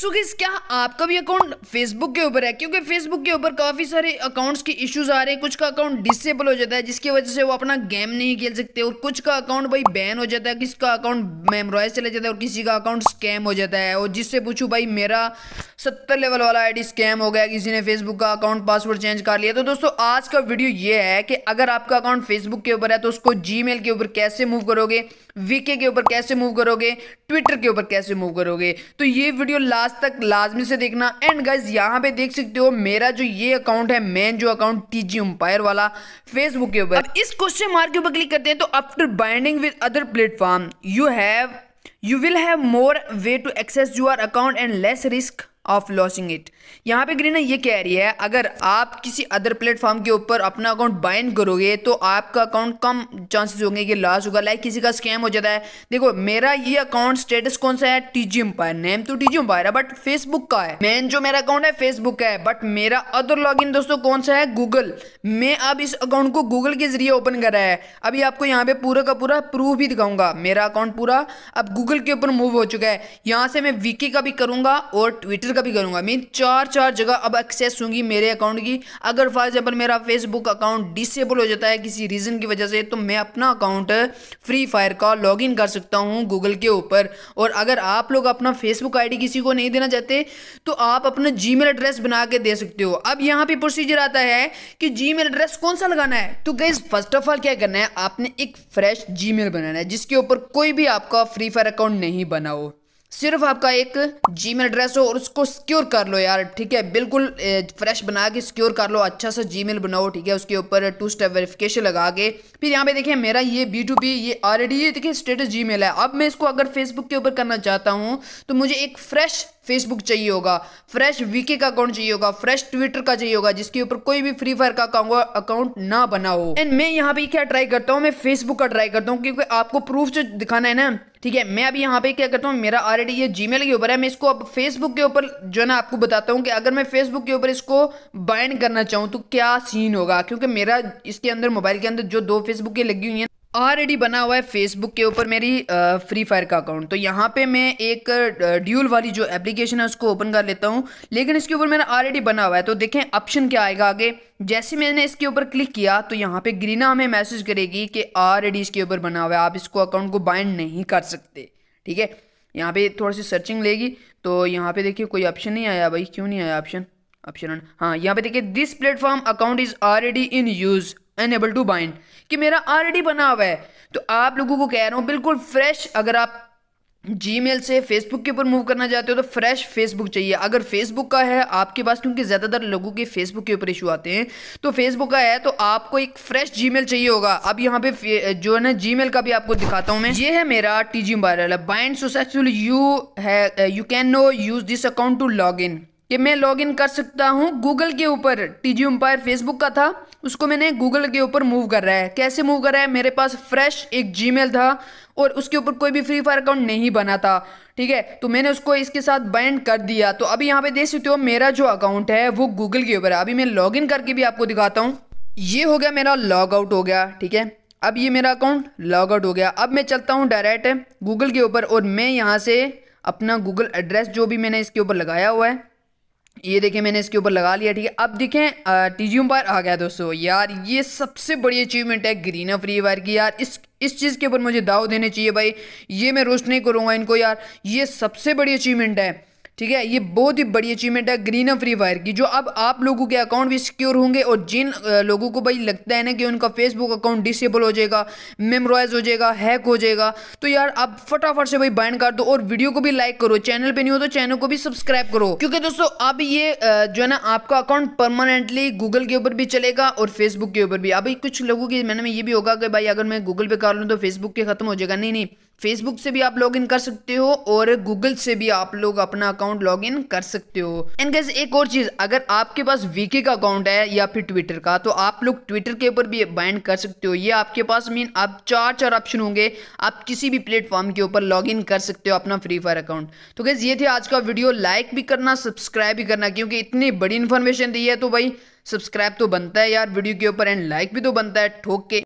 सो so guys, क्या आपका भी अकाउंट फेसबुक के ऊपर है क्योंकि फेसबुक के ऊपर काफ़ी सारे अकाउंट्स के इश्यूज आ रहे हैं कुछ का अकाउंट डिसेबल हो जाता है जिसकी वजह से वो अपना गेम नहीं खेल सकते और कुछ का अकाउंट भाई बैन हो जाता है किसका अकाउंट मेमोराइज चला जाता है और किसी का अकाउंट स्कैम हो जाता है और जिससे पूछूँ भाई मेरा सत्तर लेवल वाला आईडी स्कैम हो गया किसी ने फेसबुक का अकाउंट पासवर्ड चेंज कर लिया तो दोस्तों आज का वीडियो ये है कि अगर आपका अकाउंट फेसबुक के ऊपर है तो उसको जी के ऊपर कैसे मूव करोगे वीके के ऊपर कैसे मूव करोगे ट्विटर के ऊपर कैसे मूव करोगे तो ये वीडियो लास्ट लास्ट तक लाजमी से देखना एंड गाइज यहाँ पे देख सकते हो मेरा जो ये अकाउंट है मेन जो अकाउंट टीजी एम्पायर वाला फेसबुक के ऊपर इस क्वेश्चन मार्क के ऊपर क्लिक करते हैं तो after binding with other platform you have you will have more way to access your account and less risk of losing it यहाँ पे ग्रीना ये कह रही है अगर आप किसी अदर प्लेटफॉर्म के ऊपर अपना अकाउंट बाइन करोगे तो आपका अकाउंट कम चांसेस होंगे कि लॉस होगा लाइक किसी का स्कैम हो जाता है देखो मेरा ये अकाउंट स्टेटस कौन सा है टीजी एम्पायर नेम तो टीजी एम्पायर है बट फेसबुक का है मेन जो मेरा अकाउंट है फेसबुक का है बट मेरा अदर लॉगिन दोस्तों कौन सा है गूगल मैं अब इस अकाउंट को गूगल के जरिए ओपन कर रहा है अभी आपको यहाँ पे पूरा का पूरा प्रूफ भी दिखाऊंगा मेरा अकाउंट पूरा अब गूगल के ऊपर मूव हो चुका है यहाँ से मैं वीके का भी करूंगा और ट्विटर का भी करूंगा मीन चार चार जगह अब एक्सेस होंगी मेरे अकाउंट की अगर फॉर एग्जाम्पल मेरा फेसबुक अकाउंट डिसेबल हो जाता है किसी रीज़न की वजह से तो मैं अपना अकाउंट फ्री फायर का लॉग कर सकता हूँ गूगल के ऊपर और अगर आप लोग अपना फेसबुक आई किसी को नहीं देना चाहते तो आप अपना जी एड्रेस बना के दे सकते हो अब यहाँ पे प्रोसीजर आता है कि जी एड्रेस कौन सा लगाना है तो गई फर्स्ट ऑफ ऑल क्या करना है आपने एक फ्रेश जी बनाना है जिसके ऊपर कोई भी आपका फ्री फायर अकाउंट नहीं बनाओ सिर्फ आपका एक जी मेल एड्रेस हो और उसको सिक्योर कर लो यार ठीक है बिल्कुल फ्रेश बना के सिक्योर कर लो अच्छा सा जी मेल बनाओ ठीक है उसके ऊपर टू स्टेप वेरिफिकेशन लगा के फिर यहाँ पे देखिए मेरा ये बी टू बी ये ऑलरेडी ये देखिए स्टेटस जी मेल है अब मैं इसको अगर फेसबुक के ऊपर करना चाहता हूँ तो मुझे एक फ्रेश फेसबुक चाहिए होगा फ्रेश वीके का अकाउंट चाहिए होगा फ्रेश ट्विटर का चाहिए होगा जिसके ऊपर कोई भी फ्री फायर का अकाउंट ना बना हो एंड मैं यहाँ पे क्या ट्राई करता हूँ मैं फेसबुक का ट्राई करता हूँ क्योंकि आपको प्रूफ जो दिखाना है ना ठीक है मैं अभी यहाँ पे क्या करता हूँ मेरा ऑलरेडी ये जी के ऊपर है मैं इसको अब फेसबुक के ऊपर जो ना आपको बताता हूँ कि अगर मैं फेसबुक के ऊपर इसको बाइंड करना चाहूँ तो क्या सीन होगा क्योंकि मेरा इसके अंदर मोबाइल के अंदर जो दो फेसबुक की लगी हुई है ऑलरेडी बना हुआ है फेसबुक के ऊपर मेरी फ्री फायर का अकाउंट तो यहाँ पे मैं एक ड्यूल वाली जो एप्लीकेशन है उसको ओपन कर लेता हूँ लेकिन इसके ऊपर मैंने ऑलरेडी बना हुआ है तो देखें ऑप्शन क्या आएगा आगे जैसे मैंने इसके ऊपर क्लिक किया तो यहाँ पे ग्रीना हमें मैसेज करेगी कि ऑलरेडी इसके ऊपर बना हुआ है आप इसको अकाउंट को बाइंड नहीं कर सकते ठीक है यहाँ पे थोड़ी सी सर्चिंग लेगी तो यहाँ पे देखिए कोई ऑप्शन नहीं आया भाई क्यों नहीं आया ऑप्शन ऑप्शन हाँ यहाँ पे देखिए this platform account is already in use unable to bind कि मेरा ऑलरेडी बना हुआ है तो आप लोगों को कह रहा हूँ बिल्कुल फ्रेश अगर आप जी से फेसबुक के ऊपर मूव करना चाहते हो तो फ्रेश फेसबुक चाहिए अगर फेसबुक का है आपके पास क्योंकि ज़्यादातर लोगों के फेसबुक के ऊपर इशू आते हैं तो फेसबुक का है तो आपको एक फ्रेश जी चाहिए होगा अब यहाँ पे जो है ना जी का भी आपको दिखाता हूँ मैं ये है मेरा T G mobile bind successful you है you can no use this account to log in कि मैं लॉग इन कर सकता हूँ गूगल के ऊपर टी जी एम्पायर फेसबुक का था उसको मैंने गूगल के ऊपर मूव कर रहा है कैसे मूव कर रहा है मेरे पास फ्रेश एक जी था और उसके ऊपर कोई भी फ्री फायर अकाउंट नहीं बना था ठीक है तो मैंने उसको इसके साथ बैंड कर दिया तो अभी यहाँ पे देख सकते हो मेरा जो अकाउंट है वो गूगल के ऊपर है अभी मैं लॉग करके भी आपको दिखाता हूँ ये हो गया मेरा लॉग आउट हो गया ठीक है अब ये मेरा अकाउंट लॉग आउट हो गया अब मैं चलता हूँ डायरेक्ट गूगल के ऊपर और मैं यहाँ से अपना गूगल एड्रेस जो भी मैंने इसके ऊपर लगाया हुआ है ये देखें मैंने इसके ऊपर लगा लिया ठीक है अब देखें टीजियम पर आ गया दोस्तों यार ये सबसे बड़ी अचीवमेंट है ग्रीन फ्री वायर की यार इस इस चीज़ के ऊपर मुझे दाव देने चाहिए भाई ये मैं रोस्ट नहीं करूँगा इनको यार ये सबसे बड़ी अचीवमेंट है ठीक है ये बहुत ही बड़ी अचीवमेंट है ग्रीन फ्री फायर की जो अब आप लोगों के अकाउंट भी सिक्योर होंगे और जिन लोगों को भाई लगता है ना कि उनका फेसबुक अकाउंट डिसेबल हो जाएगा मेमोराइज हो जाएगा हैक हो जाएगा तो यार आप फटाफट से भाई बाइंड कर दो और वीडियो को भी लाइक करो चैनल पर नहीं हो तो चैनल को भी सब्सक्राइब करो क्योंकि दोस्तों अब ये जो है ना आपका अकाउंट परमानेंटली गूगल के ऊपर भी चलेगा और फेसबुक के ऊपर भी अभी कुछ लोगों की मैंने में ये भी होगा कि भाई अगर मैं गूगल पे कर लूँ तो फेसबुक के खत्म हो जाएगा नहीं नहीं फेसबुक से भी आप लॉग इन कर सकते हो और गूगल से भी आप लोग अपना अकाउंट लॉग इन कर सकते हो एंड गैस एक और चीज अगर आपके पास वीके का अकाउंट है या फिर ट्विटर का तो आप लोग ट्विटर के ऊपर भी बाइंड कर सकते हो ये आपके पास मीन आप चार चार ऑप्शन होंगे आप किसी भी प्लेटफॉर्म के ऊपर लॉग इन कर सकते हो अपना फ्री फायर अकाउंट तो गैस ये थे आज का वीडियो लाइक भी करना सब्सक्राइब भी करना क्योंकि इतनी बड़ी इन्फॉर्मेशन दी है तो भाई सब्सक्राइब तो बनता है यार वीडियो के ऊपर एंड लाइक भी तो बनता है ठोक के